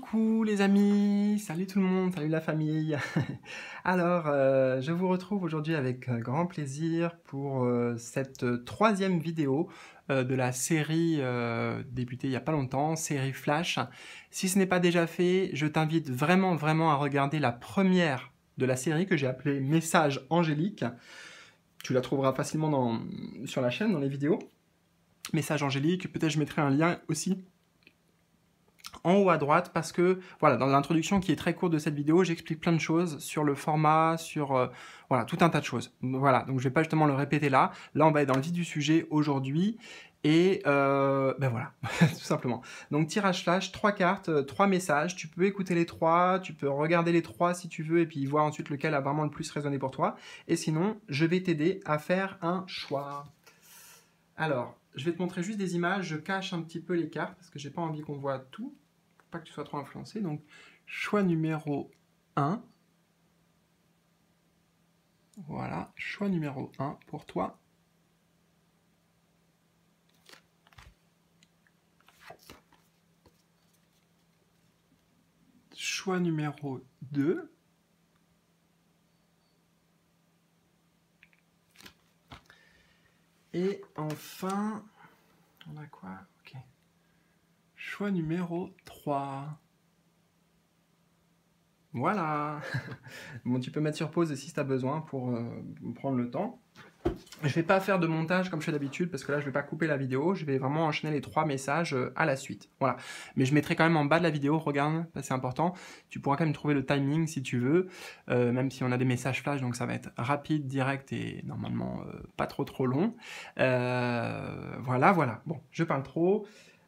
Coucou les amis, salut tout le monde, salut la famille. Alors, euh, je vous retrouve aujourd'hui avec euh, grand plaisir pour euh, cette troisième vidéo de la série débutée il n'y a pas longtemps, série Flash. Si ce n'est pas déjà fait, je t'invite vraiment vraiment à regarder la première de la série que j'ai appelée Message Angélique. Tu la trouveras facilement dans, sur la chaîne, dans les vidéos. Message Angélique, peut-être je mettrai un lien aussi en haut à droite parce que, voilà, dans l'introduction qui est très courte de cette vidéo, j'explique plein de choses sur le format, sur, euh, voilà, tout un tas de choses. Voilà, donc je vais pas justement le répéter là. Là, on va être dans le vif du sujet aujourd'hui. Et euh, ben voilà, tout simplement. Donc tirage flash, trois cartes, euh, trois messages. Tu peux écouter les trois, tu peux regarder les trois si tu veux, et puis voir ensuite lequel a vraiment le plus résonné pour toi. Et sinon, je vais t'aider à faire un choix. Alors, je vais te montrer juste des images. Je cache un petit peu les cartes parce que j'ai pas envie qu'on voit tout pas que tu sois trop influencé. Donc, choix numéro 1. Voilà, choix numéro 1 pour toi. Choix numéro 2. Et enfin, on a quoi Ok. Choix numéro 3. Voilà. bon, tu peux mettre sur pause si tu as besoin pour euh, prendre le temps. Je vais pas faire de montage comme je fais d'habitude parce que là je vais pas couper la vidéo, je vais vraiment enchaîner les trois messages euh, à la suite. Voilà. Mais je mettrai quand même en bas de la vidéo, regarde, c'est important. Tu pourras quand même trouver le timing si tu veux, euh, même si on a des messages flash, donc ça va être rapide, direct et normalement pas trop trop long. voilà, voilà. Bon, je parle trop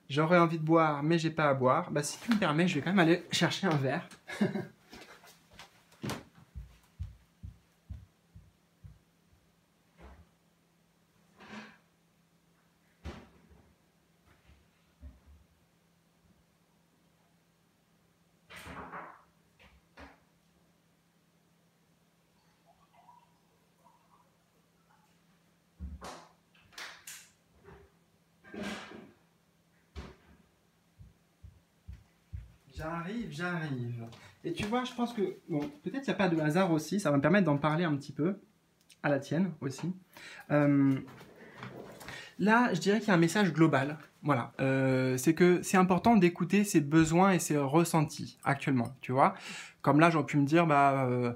j'aurais envie de boire, mais j'ai pas à boire, bah si tu me permets, je vais quand même aller chercher un verre. J'arrive, j'arrive. Et tu vois, je pense que, bon, peut-être qu'il n'y a pas de hasard aussi, ça va me permettre d'en parler un petit peu, à la tienne aussi. Euh, là, je dirais qu'il y a un message global. Voilà, euh, c'est que c'est important d'écouter ses besoins et ses ressentis actuellement, tu vois. Comme là, j'aurais pu me dire, bah, euh,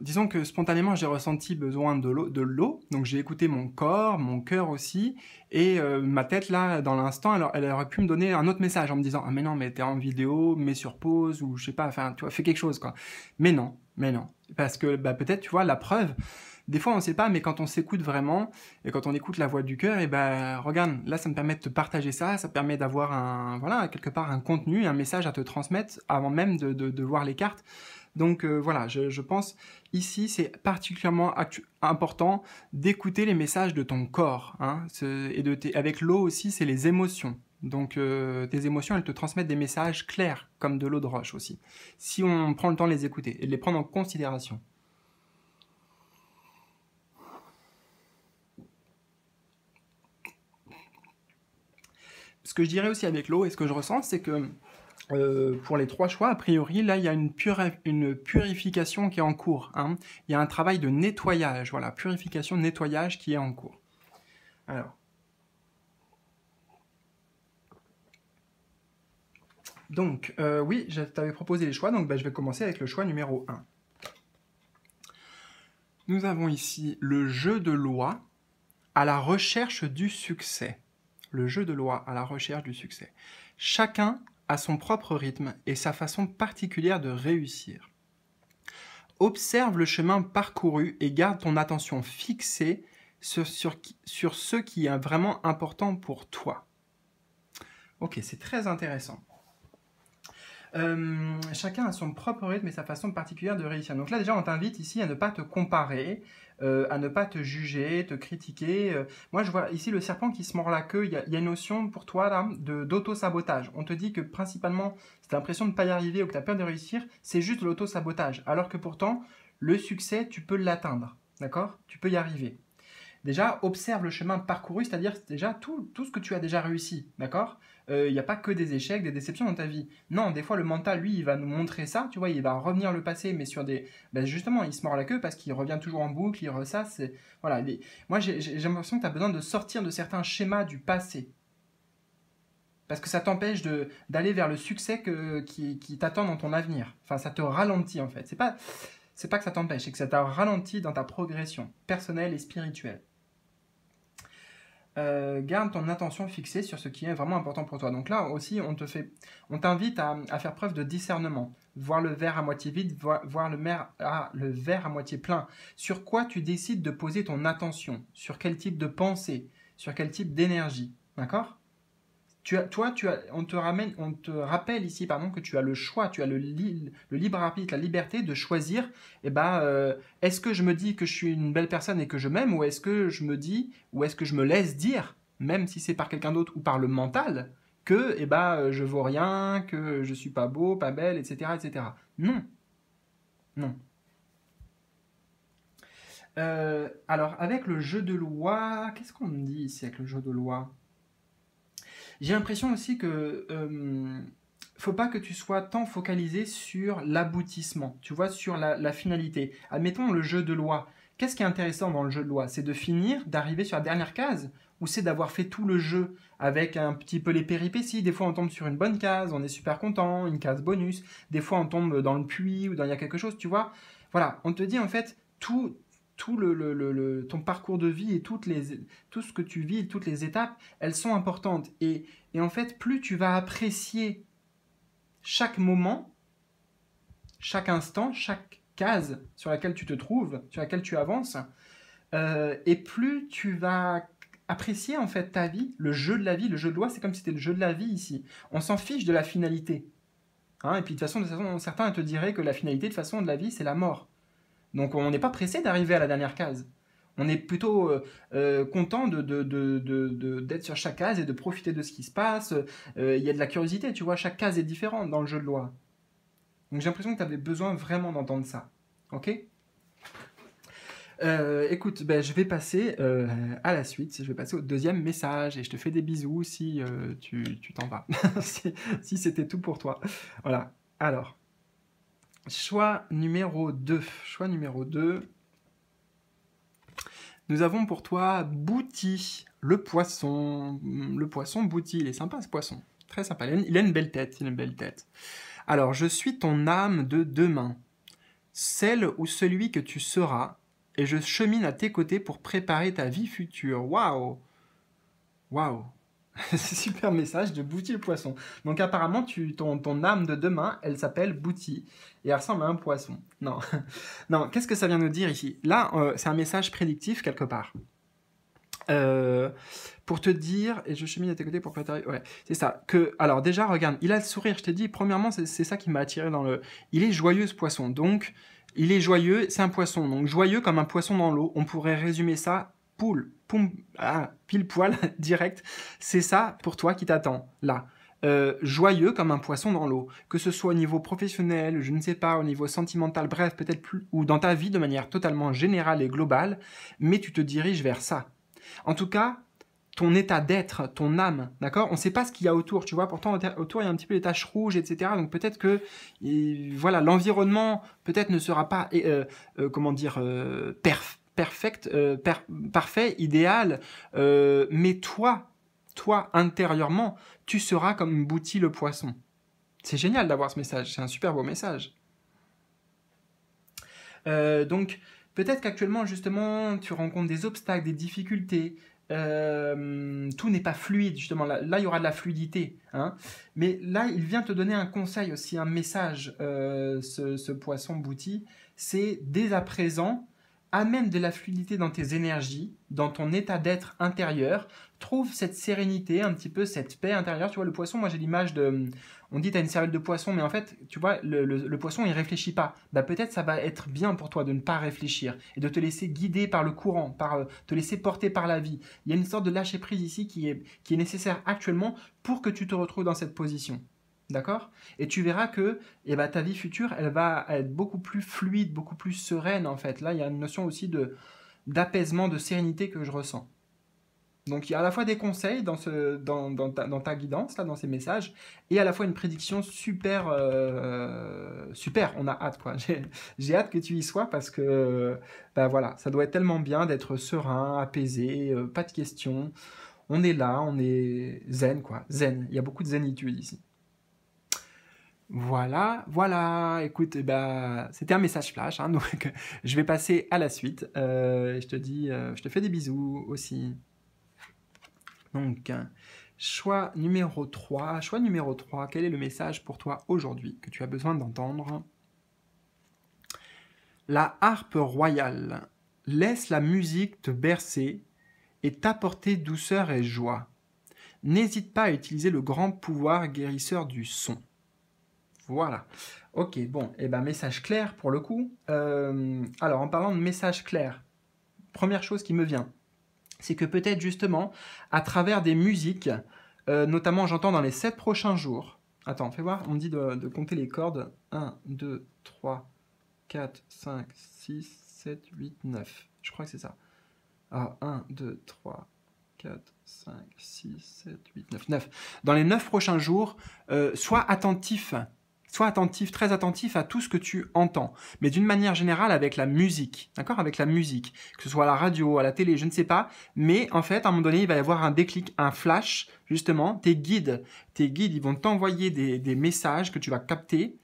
disons que spontanément, j'ai ressenti besoin de l'eau, de l'eau. Donc, j'ai écouté mon corps, mon cœur aussi, et euh, ma tête là, dans l'instant, elle, elle aurait pu me donner un autre message en me disant ah mais non, mais t'es en vidéo, mets sur pause ou je sais pas, enfin, tu vois, fais quelque chose quoi. Mais non, mais non, parce que bah, peut-être, tu vois, la preuve. Des fois, on ne sait pas, mais quand on s'écoute vraiment et quand on écoute la voix du cœur, et eh ben, regarde, là, ça me permet de te partager ça, ça permet d'avoir un, voilà, quelque part un contenu, un message à te transmettre avant même de, voir les cartes. Donc euh, voilà, je, pense ici c'est particulièrement important d'écouter les messages de ton corps. Hein, et de avec l'eau aussi, c'est les émotions. Donc euh, tes émotions, elles te transmettent des messages clairs, comme de l'eau de roche aussi, si on prend le temps de les écouter et de les prendre en considération. Ce que je dirais aussi avec l'eau et ce que je ressens, c'est que euh, pour les trois choix, a priori, là, il y a une, purification qui est en cours. Hein. Il y a un travail de nettoyage, voilà, purification, nettoyage qui est en cours. Alors. Donc, euh, oui, je t'avais proposé les choix, donc bah, je vais commencer avec le choix numéro 1. Nous avons ici le jeu de loi à la recherche du succès le jeu de loi à la recherche du succès. Chacun a son propre rythme et sa façon particulière de réussir. Observe le chemin parcouru et garde ton attention fixée sur, sur, ce qui est vraiment important pour toi. Ok, c'est très intéressant. Euh, chacun a son propre rythme et sa façon particulière de réussir. Donc là, déjà, on t'invite ici à ne pas te comparer, euh, à ne pas te juger, te critiquer. Euh, moi, je vois ici le serpent qui se mord la queue. Il y, a, une notion pour toi là d'auto-sabotage. On te dit que principalement, si tu l'impression de ne pas y arriver ou que tu as peur de réussir, c'est juste l'auto-sabotage. Alors que pourtant, le succès, tu peux l'atteindre. D'accord Tu peux y arriver. Déjà, observe le chemin parcouru, c'est-à-dire déjà tout, tout ce que tu as déjà réussi. D'accord il euh, n'y a pas que des échecs, des déceptions dans ta vie. Non, des fois le mental, lui, il va nous montrer ça, tu vois, il va revenir le passé, mais sur des... Bah, justement, il se mord la queue parce qu'il revient toujours en boucle, il ressasse. Voilà, moi j'ai l'impression que tu as besoin de sortir de certains schémas du passé. Parce que ça t'empêche d'aller vers le succès qui, t'attend dans ton avenir. Enfin, ça te ralentit en fait. C'est pas, pas que ça t'empêche, c'est que ça t'a ralenti dans ta progression personnelle et spirituelle. Euh, garde ton attention fixée sur ce qui est vraiment important pour toi. Donc là aussi, on te fait, on t'invite à, faire preuve de discernement, voir le verre à moitié vide, voir, le, ah, le verre à moitié plein. Sur quoi tu décides de poser ton attention Sur quel type de pensée Sur quel type d'énergie D'accord tu as, toi, tu as, on, te ramène, on te rappelle ici pardon, que tu as le choix, tu as le, libre arbitre, la liberté de choisir eh ben, euh, est-ce que je me dis que je suis une belle personne et que je m'aime, ou est-ce que je me dis, ou est-ce que je me laisse dire, même si c'est par quelqu'un d'autre ou par le mental, que eh ben, euh, je vaux rien, que je ne suis pas beau, pas belle, etc. etc. Non. Non. Euh, alors, avec le jeu de loi, qu'est-ce qu'on me dit ici avec le jeu de loi j'ai l'impression aussi que euh, faut pas que tu sois tant focalisé sur l'aboutissement, tu vois, sur la, finalité. Admettons le jeu de loi. Qu'est-ce qui est intéressant dans le jeu de loi C'est de finir, d'arriver sur la dernière case, ou c'est d'avoir fait tout le jeu avec un petit peu les péripéties. Des fois, on tombe sur une bonne case, on est super content, une case bonus. Des fois, on tombe dans le puits ou dans il y a quelque chose, tu vois. Voilà, on te dit en fait, tout, tout le, ton parcours de vie et toutes les, tout ce que tu vis, toutes les étapes, elles sont importantes. Et, en fait, plus tu vas apprécier chaque moment, chaque instant, chaque case sur laquelle tu te trouves, sur laquelle tu avances, euh, et plus tu vas apprécier en fait ta vie, le jeu de la vie, le jeu de loi, c'est comme si c'était le jeu de la vie ici. On s'en fiche de la finalité. Hein. et puis de toute façon, de façon certains te diraient que la finalité de façon de la vie, c'est la mort. Donc on n'est pas pressé d'arriver à la dernière case. On est plutôt euh, euh, content de, d'être sur chaque case et de profiter de ce qui se passe. Euh, il y a de la curiosité, tu vois, chaque case est différente dans le jeu de loi. Donc j'ai l'impression que tu avais besoin vraiment d'entendre ça. Ok écoute, ben, je vais passer à la suite, je vais passer au deuxième message et je te fais des bisous si tu, t'en vas, si c'était tout pour toi. Voilà, alors. Choix numéro 2. Choix numéro 2. Nous avons pour toi Bouti, le poisson. Le poisson Bouti, il est sympa ce poisson. Très sympa. Il a, une, il a une belle tête, il a une belle tête. Alors, je suis ton âme de demain, celle ou celui que tu seras, et je chemine à tes côtés pour préparer ta vie future. Waouh Waouh C'est Super message de Bouti le poisson. Donc apparemment, tu, ton, ton âme de demain, elle s'appelle Bouti et elle ressemble à un poisson. Non, non. Qu'est-ce que ça vient nous dire ici Là, euh, c'est un message prédictif quelque part. Euh, pour te dire, et je chemine à tes côtés pour que Ouais, c'est ça. Que, alors déjà, regarde, il a le sourire, je t'ai dit, premièrement, c'est ça qui m'a attiré dans le... Il est joyeux ce poisson, donc il est joyeux, c'est un poisson. Donc joyeux comme un poisson dans l'eau, on pourrait résumer ça poule, ah, pile poil, direct. C'est ça pour toi qui t'attend, là. Euh, joyeux comme un poisson dans l'eau, que ce soit au niveau professionnel, je ne sais pas, au niveau sentimental, bref, peut-être plus, ou dans ta vie de manière totalement générale et globale, mais tu te diriges vers ça. En tout cas, ton état d'être, ton âme, d'accord On ne sait pas ce qu'il y a autour, tu vois. Pourtant, autour, il y a un petit peu des taches rouges, etc. Donc peut-être que, voilà, l'environnement, peut-être ne sera pas, euh, euh, comment dire, perf euh, parfait, idéal, euh, mais toi, toi, intérieurement, tu seras comme Bouti le poisson. C'est génial d'avoir ce message, c'est un super beau message. Euh, donc, peut-être qu'actuellement, justement, tu rencontres des obstacles, des difficultés, tout n'est pas fluide, justement. Là, il y aura de la fluidité. Hein. Mais là, il vient te donner un conseil aussi, un message, ce, poisson bouti. C'est dès à présent, amène de la fluidité dans tes énergies, dans ton état d'être intérieur, trouve cette sérénité, un petit peu cette paix intérieure. Tu vois, le poisson, moi j'ai l'image de... On dit as une cervelle de poisson, mais en fait, tu vois, le, poisson, il réfléchit pas. Bah, peut-être ça va être bien pour toi de ne pas réfléchir et de te laisser guider par le courant, par euh, te laisser porter par la vie. Il y a une sorte de lâcher prise ici qui est nécessaire actuellement pour que tu te retrouves dans cette position. D'accord Et tu verras que eh ben, ta vie future, elle va être beaucoup plus fluide, beaucoup plus sereine en fait. Là, il y a une notion aussi de d'apaisement, de sérénité que je ressens. Donc il y a à la fois des conseils dans, ce, dans, ta, guidance, là, dans ces messages, et à la fois une prédiction super... Euh, super, on a hâte, quoi. J'ai hâte que tu y sois parce que, ben voilà, ça doit être tellement bien d'être serein, apaisé, euh, pas de questions. On est là, on est zen, quoi. Zen, il y a beaucoup de zénitude ici. Voilà, voilà. Écoute, eh ben, c'était un message flash, hein, donc je vais passer à la suite. Euh, je te dis, euh, je te fais des bisous aussi. Donc, choix numéro 3. Choix numéro 3, quel est le message pour toi aujourd'hui que tu as besoin d'entendre La harpe royale. Laisse la musique te bercer et t'apporter douceur et joie. N'hésite pas à utiliser le grand pouvoir guérisseur du son. Voilà. Ok, bon, et eh ben message clair pour le coup. Euh, alors en parlant de message clair, première chose qui me vient, c'est que peut-être justement, à travers des musiques, euh, notamment j'entends dans les 7 prochains jours, attends, fais voir, on me dit de, compter les cordes, 1, 2, 3, 4, 5, 6, 7, 8, 9, je crois que c'est ça. Ah, 1, 2, 3, 4, 5, 6, 7, 8, 9, 9. Dans les 9 prochains jours, euh, sois attentif Sois attentif, très attentif à tout ce que tu entends, mais d'une manière générale avec la musique, d'accord Avec la musique, que ce soit à la radio, à la télé, je ne sais pas, mais en fait, à un moment donné, il va y avoir un déclic, un flash, justement, tes guides, tes guides, ils vont t'envoyer des, des messages que tu vas capter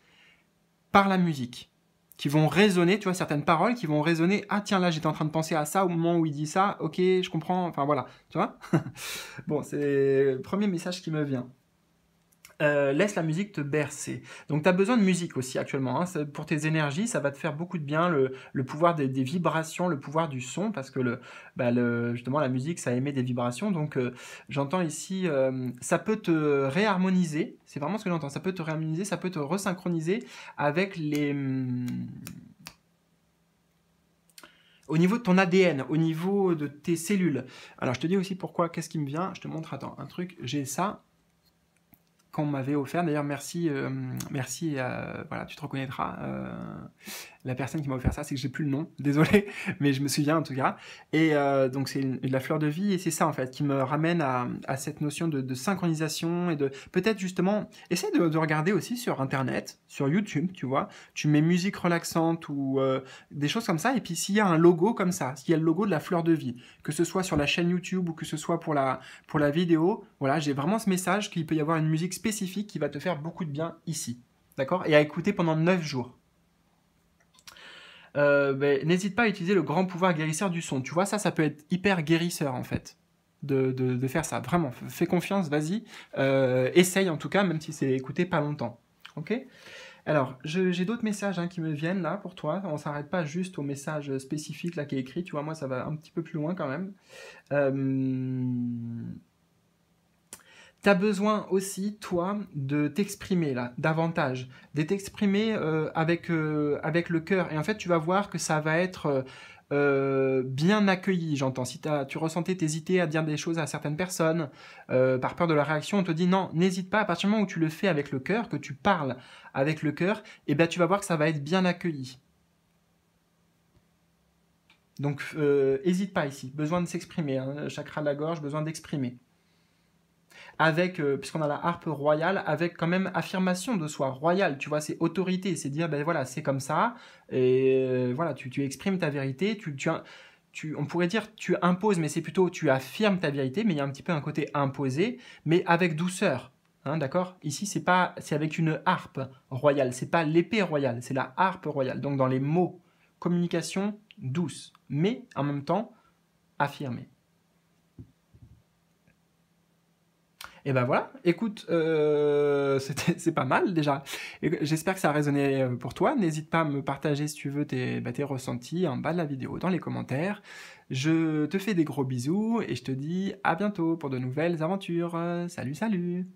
par la musique qui vont résonner, tu vois, certaines paroles qui vont résonner. Ah tiens, là, j'étais en train de penser à ça au moment où il dit ça. Ok, je comprends. Enfin voilà, tu vois. bon, c'est le premier message qui me vient. Euh, laisse la musique te bercer. Donc tu as besoin de musique aussi actuellement. Hein. pour tes énergies, ça va te faire beaucoup de bien le, pouvoir des, vibrations, le pouvoir du son, parce que le, bah, justement la musique, ça émet des vibrations. Donc euh, j'entends ici, euh, ça peut te réharmoniser, c'est vraiment ce que j'entends, ça peut te réharmoniser, ça peut te resynchroniser avec les... Hmm, au niveau de ton ADN, au niveau de tes cellules. Alors je te dis aussi pourquoi, qu'est-ce qui me vient Je te montre, attends, un truc, j'ai ça, m'avait offert. D'ailleurs, merci, euh, merci, euh, voilà, tu te reconnaîtras. Euh, la personne qui m'a offert ça, c'est que j'ai plus le nom, désolé, mais je me souviens en tout cas. Et euh, donc c'est la fleur de vie, et c'est ça en fait qui me ramène à, cette notion de, synchronisation et de peut-être justement, essayer de, regarder aussi sur internet, sur YouTube, tu vois, tu mets musique relaxante ou euh, des choses comme ça, et puis s'il y a un logo comme ça, s'il y a le logo de la fleur de vie, que ce soit sur la chaîne YouTube ou que ce soit pour la, pour la vidéo, voilà, j'ai vraiment ce message qu'il peut y avoir une musique spécifique qui va te faire beaucoup de bien ici. D'accord Et à écouter pendant 9 jours. Euh, ben, n'hésite pas à utiliser le grand pouvoir guérisseur du son. Tu vois, ça, ça peut être hyper guérisseur en fait. De, de, faire ça, vraiment, fais confiance, vas-y, euh, essaye en tout cas, même si c'est écouté pas longtemps. Ok alors, j'ai d'autres messages hein, qui me viennent là pour toi. On s'arrête pas juste au message spécifique là qui est écrit. Tu vois, moi, ça va un petit peu plus loin quand même. Euh, tu as besoin aussi, toi, de t'exprimer là, davantage, de t'exprimer euh, avec, euh, avec le cœur. Et en fait, tu vas voir que ça va être euh, bien accueilli, j'entends. Si tu ressentais t'hésiter à dire des choses à certaines personnes, par peur de la réaction, on te dit non, n'hésite pas, à partir du moment où tu le fais avec le cœur, que tu parles avec le cœur, eh ben, tu vas voir que ça va être bien accueilli. Donc, n'hésite pas ici, besoin de s'exprimer, hein. chakra de la gorge, besoin d'exprimer avec, euh, puisqu'on a la harpe royale, avec quand même affirmation de soi royale, tu vois, c'est autorité, c'est dire, ben voilà, c'est comme ça, et euh, voilà, tu, exprimes ta vérité, tu, tu, on pourrait dire tu imposes, mais c'est plutôt tu affirmes ta vérité, mais il y a un petit peu un côté imposé, mais avec douceur, hein, d'accord Ici, c'est pas, c'est avec une harpe royale, c'est pas l'épée royale, c'est la harpe royale. Donc dans les mots, communication douce, mais en même temps affirmée. Et ben voilà, écoute, euh, c'est pas mal déjà. J'espère que ça a résonné euh, pour toi. N'hésite pas à me partager si tu veux tes, bah, tes ressentis en bas de la vidéo, dans les commentaires. Je te fais des gros bisous et je te dis à bientôt pour de nouvelles aventures. Salut, salut